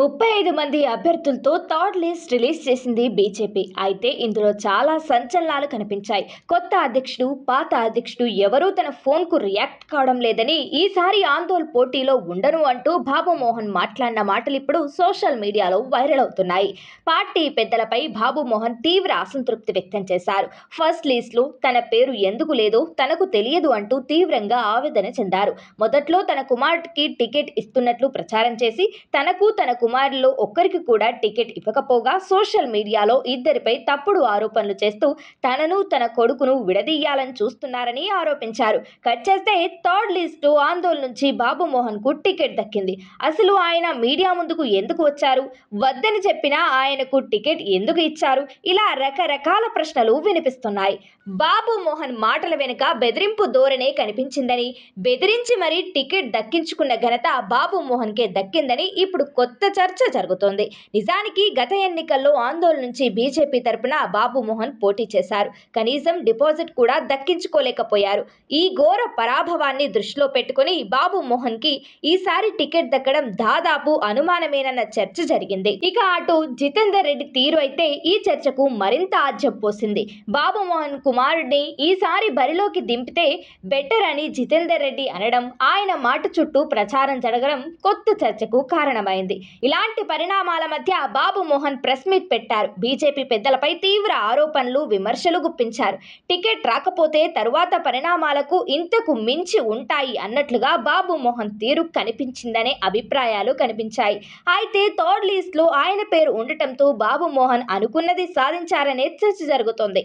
ముప్పై ఐదు మంది అభ్యర్థులతో థర్డ్ లిస్ట్ రిలీజ్ చేసింది బీజేపీ అయితే ఇందులో చాలా సంచలనాలు కనిపించాయి కొత్త అధ్యక్షుడు పాత అధ్యక్షుడు ఎవరూ తన ఫోన్కు రియాక్ట్ కావడం లేదని ఈసారి ఆందోళన పోటీలో ఉండను అంటూ బాబు మోహన్ మాట్లాడిన మాటలు ఇప్పుడు సోషల్ మీడియాలో వైరల్ అవుతున్నాయి పార్టీ పెద్దలపై బాబు మోహన్ తీవ్ర అసంతృప్తి వ్యక్తం చేశారు ఫస్ట్ లో తన పేరు ఎందుకు లేదో తనకు తెలియదు అంటూ తీవ్రంగా ఆవేదన చెందారు మొదట్లో తన కుమార్కి టికెట్ ఇస్తున్నట్లు ప్రచారం చేసి తనకు తన కుమారుల్లో ఒక్కరికి కూడా టికెట్ ఇవ్వకపోగా సోషల్ మీడియాలో ఇద్దరిపై తప్పుడు ఆరోపణలు చేస్తూ తనను తన కొడుకును విడదీయాలని చూస్తున్నారని ఆరోపించారు కట్ చేస్తే థర్డ్ లిస్టు ఆందోళన నుంచి బాబుమోహన్ కు టికెట్ దక్కింది అసలు ఆయన మీడియా ముందుకు ఎందుకు వచ్చారు వద్దని చెప్పినా ఆయనకు టికెట్ ఎందుకు ఇచ్చారు ఇలా రకరకాల ప్రశ్నలు వినిపిస్తున్నాయి బాబు మోహన్ మాటల వెనుక బెదిరింపు ధోరణే కనిపించిందని బెదిరించి మరీ టికెట్ దక్కించుకున్న ఘనత బాబు దక్కిందని ఇప్పుడు కొత్త చర్చ జరుగుతోంది నిజానికి గత ఎన్నికల్లో ఆందోళన నుంచి బీజేపీ తరపున బాబుమోహన్ పోటీ చేశారు కనీసం డిపాజిట్ కూడా దక్కించుకోలేకపోయారు ఈ ఘోర పరాభవాన్ని దృష్టిలో పెట్టుకుని బాబుమోహన్కి ఈసారి టికెట్ దక్కడం దాదాపు అనుమానమేనన్న చర్చ జరిగింది ఇక అటు జితేందర్ రెడ్డి తీరు అయితే ఈ చర్చకు మరింత ఆజ్యం పోసింది బాబుమోహన్ కుమారుడిని ఈసారి బరిలోకి దింపితే బెటర్ అని జితేందర్ రెడ్డి అనడం ఆయన మాట చుట్టూ ప్రచారం జరగడం కొత్త చర్చకు కారణమైంది ఇలాంటి పరిణామాల మధ్య బాబు మోహన్ ప్రెస్ మీట్ పెట్టారు బీజేపీ పెద్దలపై తీవ్ర ఆరోపణలు విమర్శలు గుప్పించారు టికెట్ రాకపోతే తరువాత పరిణామాలకు ఇంతకు మించి ఉంటాయి అన్నట్లుగా బాబు మోహన్ తీరు కనిపించిందనే అభిప్రాయాలు కనిపించాయి అయితే థర్డ్ లో ఆయన పేరు ఉండటంతో బాబు మోహన్ అనుకున్నది సాధించారనే చర్చ జరుగుతోంది